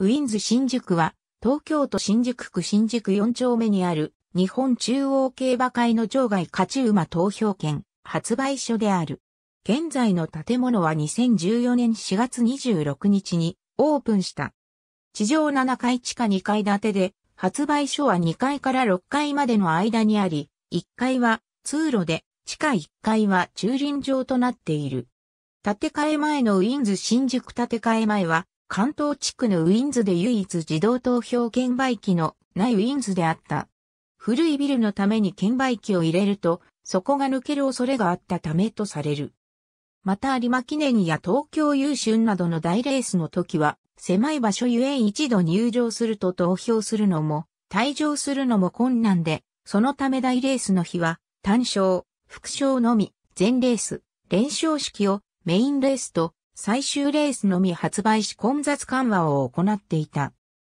ウィンズ新宿は、東京都新宿区新宿4丁目にある、日本中央競馬会の場外勝ち馬投票券、発売所である。現在の建物は2014年4月26日にオープンした。地上7階地下2階建てで、発売所は2階から6階までの間にあり、1階は通路で、地下1階は駐輪場となっている。建て替え前のウィンズ新宿建て替え前は、関東地区のウィンズで唯一自動投票券売機のないウィンズであった。古いビルのために券売機を入れると、そこが抜ける恐れがあったためとされる。また有馬記念や東京優春などの大レースの時は、狭い場所ゆえ一度入場すると投票するのも、退場するのも困難で、そのため大レースの日は、単勝、副賞のみ、全レース、連勝式をメインレースと最終レースのみ発売し混雑緩和を行っていた。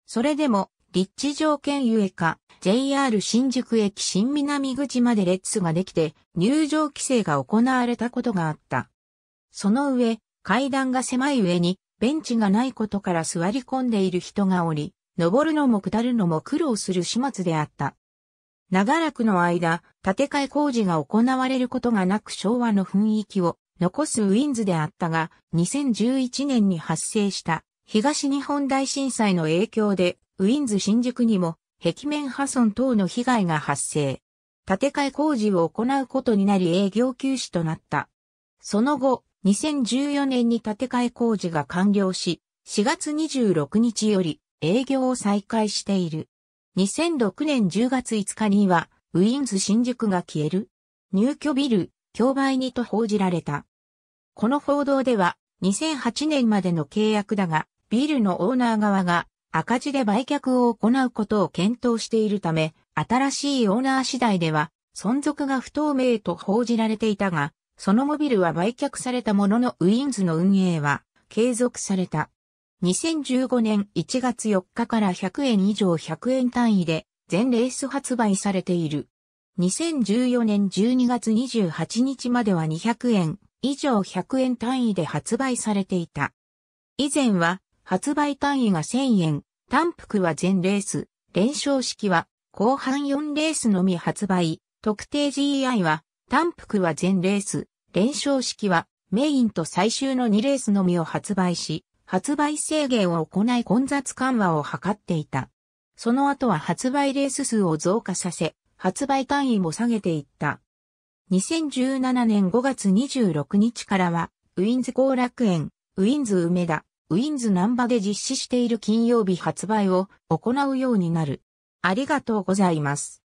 それでも、立地条件ゆえか、JR 新宿駅新南口まで列ができて、入場規制が行われたことがあった。その上、階段が狭い上に、ベンチがないことから座り込んでいる人がおり、登るのも下るのも苦労する始末であった。長らくの間、建て替え工事が行われることがなく昭和の雰囲気を残すウィンズであったが、2011年に発生した東日本大震災の影響で、ウィンズ新宿にも壁面破損等の被害が発生。建て替え工事を行うことになり営業休止となった。その後、2014年に建て替え工事が完了し、4月26日より営業を再開している。2006年10月5日には、ウィンズ新宿が消える。入居ビル、競売にと報じられた。この報道では、2008年までの契約だが、ビルのオーナー側が赤字で売却を行うことを検討しているため、新しいオーナー次第では存続が不透明と報じられていたが、その後ビルは売却されたもののウィンズの運営は継続された。2015年1月4日から100円以上100円単位で全レース発売されている。2014年12月28日までは200円以上100円単位で発売されていた。以前は発売単位が1000円、単服は全レース、連勝式は後半4レースのみ発売、特定 GEI は単服は全レース、連勝式はメインと最終の2レースのみを発売し、発売制限を行い混雑緩和を図っていた。その後は発売レース数を増加させ、発売単位も下げていった。2017年5月26日からは、ウィンズ後楽園、ウィンズ梅田、ウィンズ南波で実施している金曜日発売を行うようになる。ありがとうございます。